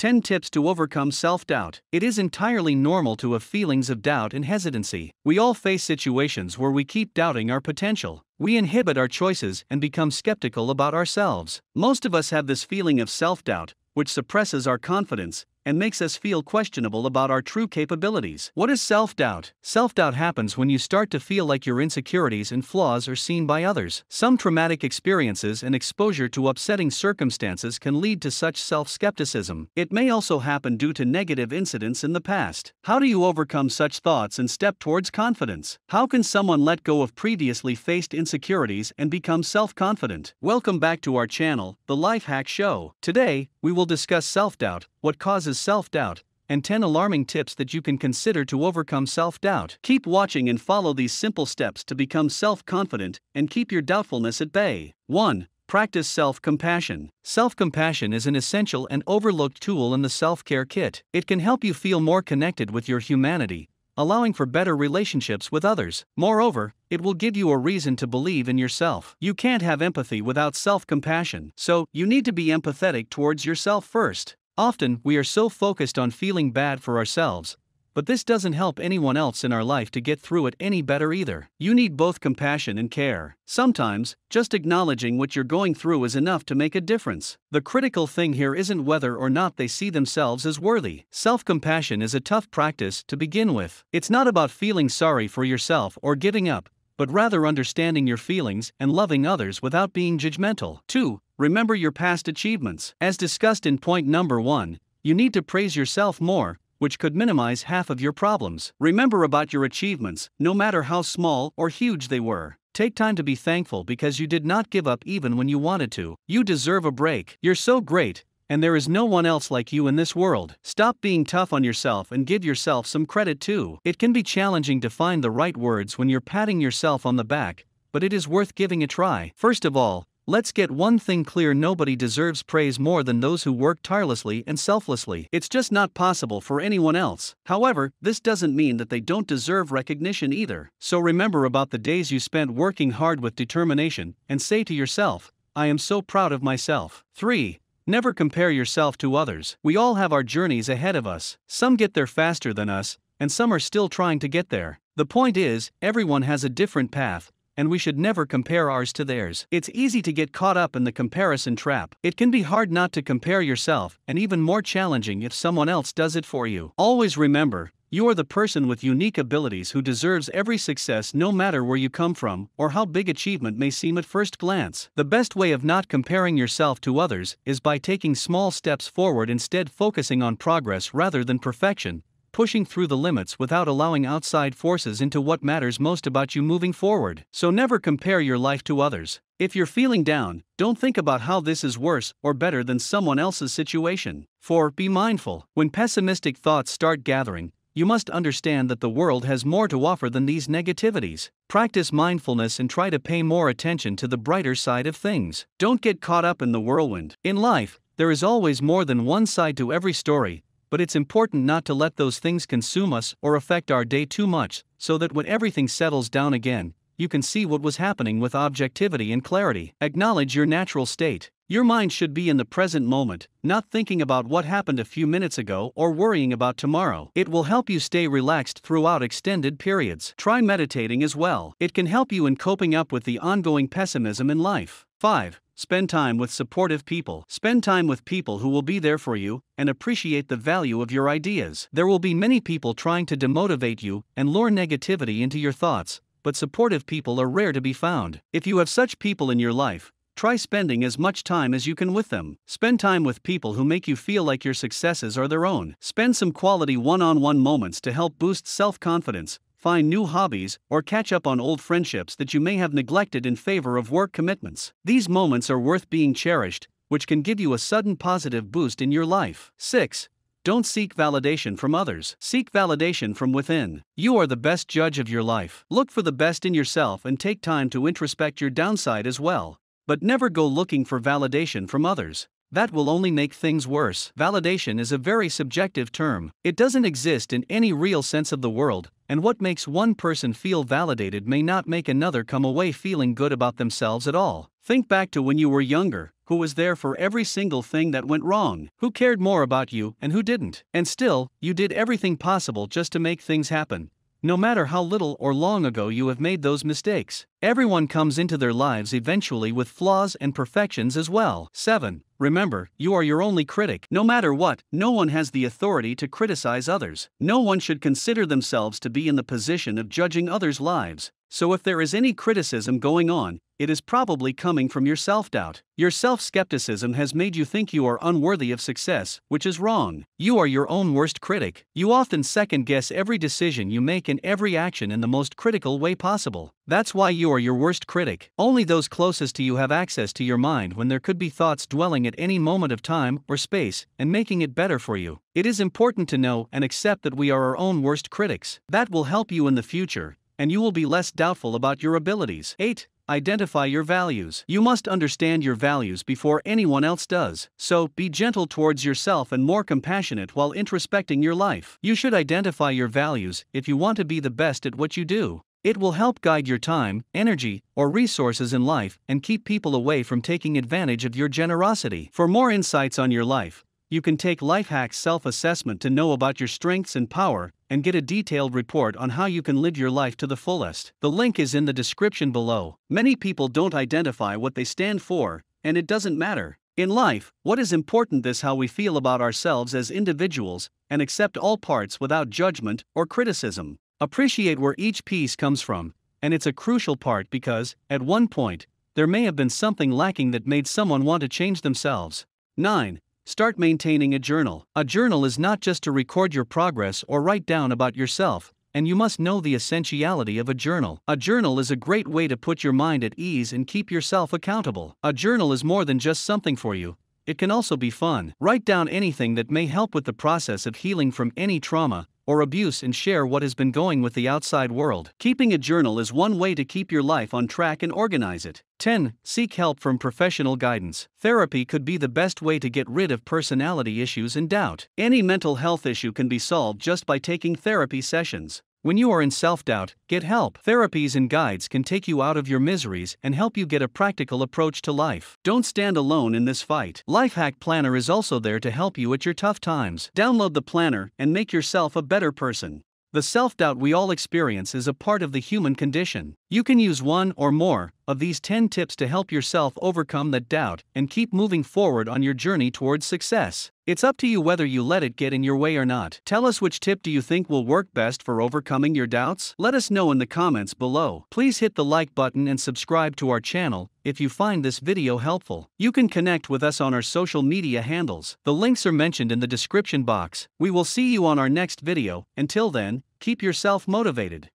10 Tips to Overcome Self Doubt It is entirely normal to have feelings of doubt and hesitancy. We all face situations where we keep doubting our potential. We inhibit our choices and become skeptical about ourselves. Most of us have this feeling of self doubt, which suppresses our confidence and makes us feel questionable about our true capabilities. What is self doubt? Self doubt happens when you start to feel like your insecurities and flaws are seen by others. Some traumatic experiences and exposure to upsetting circumstances can lead to such self skepticism. It may also happen due to negative incidents in the past. How do you overcome such thoughts and step towards confidence? How can someone let go of previously faced insecurities and become self confident? Welcome back to our channel, The Life Hack Show. Today, we will discuss self doubt, what causes self doubt, and 10 alarming tips that you can consider to overcome self doubt. Keep watching and follow these simple steps to become self confident and keep your doubtfulness at bay. 1. Practice self compassion. Self compassion is an essential and overlooked tool in the self care kit. It can help you feel more connected with your humanity, allowing for better relationships with others. Moreover, it will give you a reason to believe in yourself. You can't have empathy without self compassion, so you need to be empathetic towards yourself first. Often, we are so focused on feeling bad for ourselves, but this doesn't help anyone else in our life to get through it any better either. You need both compassion and care. Sometimes, just acknowledging what you're going through is enough to make a difference. The critical thing here isn't whether or not they see themselves as worthy. Self compassion is a tough practice to begin with. It's not about feeling sorry for yourself or giving up, but rather understanding your feelings and loving others without being judgmental. 2. Remember your past achievements. As discussed in point number 1, you need to praise yourself more, which could minimize half of your problems. Remember about your achievements, no matter how small or huge they were. Take time to be thankful because you did not give up even when you wanted to. You deserve a break. You're so great, and there is no one else like you in this world. Stop being tough on yourself and give yourself some credit too. It can be challenging to find the right words when you're patting yourself on the back, but it is worth giving a try. First of all, Let's get one thing clear nobody deserves praise more than those who work tirelessly and selflessly. It's just not possible for anyone else. However, this doesn't mean that they don't deserve recognition either. So remember about the days you spent working hard with determination and say to yourself, I am so proud of myself. 3. Never compare yourself to others. We all have our journeys ahead of us. Some get there faster than us, and some are still trying to get there. The point is, everyone has a different path, and we should never compare ours to theirs. It's easy to get caught up in the comparison trap. It can be hard not to compare yourself, and even more challenging if someone else does it for you. Always remember, you are the person with unique abilities who deserves every success no matter where you come from or how big achievement may seem at first glance. The best way of not comparing yourself to others is by taking small steps forward instead focusing on progress rather than perfection, pushing through the limits without allowing outside forces into what matters most about you moving forward. So never compare your life to others. If you're feeling down, don't think about how this is worse or better than someone else's situation. For Be mindful. When pessimistic thoughts start gathering, you must understand that the world has more to offer than these negativities. Practice mindfulness and try to pay more attention to the brighter side of things. Don't get caught up in the whirlwind. In life, there is always more than one side to every story, but it's important not to let those things consume us or affect our day too much, so that when everything settles down again, you can see what was happening with objectivity and clarity. Acknowledge your natural state. Your mind should be in the present moment, not thinking about what happened a few minutes ago or worrying about tomorrow. It will help you stay relaxed throughout extended periods. Try meditating as well. It can help you in coping up with the ongoing pessimism in life. 5. Spend time with supportive people. Spend time with people who will be there for you and appreciate the value of your ideas. There will be many people trying to demotivate you and lure negativity into your thoughts, but supportive people are rare to be found. If you have such people in your life, try spending as much time as you can with them. Spend time with people who make you feel like your successes are their own. Spend some quality one on one moments to help boost self confidence, find new hobbies, or catch up on old friendships that you may have neglected in favor of work commitments. These moments are worth being cherished, which can give you a sudden positive boost in your life. 6 don't seek validation from others, seek validation from within. You are the best judge of your life. Look for the best in yourself and take time to introspect your downside as well. But never go looking for validation from others. That will only make things worse. Validation is a very subjective term, it doesn't exist in any real sense of the world, and what makes one person feel validated may not make another come away feeling good about themselves at all. Think back to when you were younger, who was there for every single thing that went wrong, who cared more about you and who didn't. And still, you did everything possible just to make things happen. No matter how little or long ago you have made those mistakes, everyone comes into their lives eventually with flaws and perfections as well. 7. Remember, you are your only critic. No matter what, no one has the authority to criticize others. No one should consider themselves to be in the position of judging others' lives. So if there is any criticism going on, it is probably coming from your self doubt. Your self skepticism has made you think you are unworthy of success, which is wrong. You are your own worst critic. You often second guess every decision you make and every action in the most critical way possible. That's why you are your worst critic. Only those closest to you have access to your mind when there could be thoughts dwelling at any moment of time or space and making it better for you. It is important to know and accept that we are our own worst critics. That will help you in the future and you will be less doubtful about your abilities. 8 identify your values. You must understand your values before anyone else does, so be gentle towards yourself and more compassionate while introspecting your life. You should identify your values if you want to be the best at what you do. It will help guide your time, energy, or resources in life and keep people away from taking advantage of your generosity. For more insights on your life, you can take Lifehack self assessment to know about your strengths and power and get a detailed report on how you can live your life to the fullest. The link is in the description below. Many people don't identify what they stand for, and it doesn't matter. In life, what is important is how we feel about ourselves as individuals and accept all parts without judgment or criticism. Appreciate where each piece comes from, and it's a crucial part because, at one point, there may have been something lacking that made someone want to change themselves. 9. Start maintaining a journal. A journal is not just to record your progress or write down about yourself, and you must know the essentiality of a journal. A journal is a great way to put your mind at ease and keep yourself accountable. A journal is more than just something for you, it can also be fun. Write down anything that may help with the process of healing from any trauma, or abuse and share what has been going with the outside world. Keeping a journal is one way to keep your life on track and organize it. 10. Seek help from professional guidance. Therapy could be the best way to get rid of personality issues and doubt. Any mental health issue can be solved just by taking therapy sessions. When you are in self doubt, get help. Therapies and guides can take you out of your miseries and help you get a practical approach to life. Don't stand alone in this fight. Lifehack Planner is also there to help you at your tough times. Download the planner and make yourself a better person. The self doubt we all experience is a part of the human condition. You can use one or more of these 10 tips to help yourself overcome that doubt and keep moving forward on your journey towards success. It's up to you whether you let it get in your way or not. Tell us which tip do you think will work best for overcoming your doubts? Let us know in the comments below. Please hit the like button and subscribe to our channel if you find this video helpful. You can connect with us on our social media handles. The links are mentioned in the description box. We will see you on our next video. Until then, keep yourself motivated.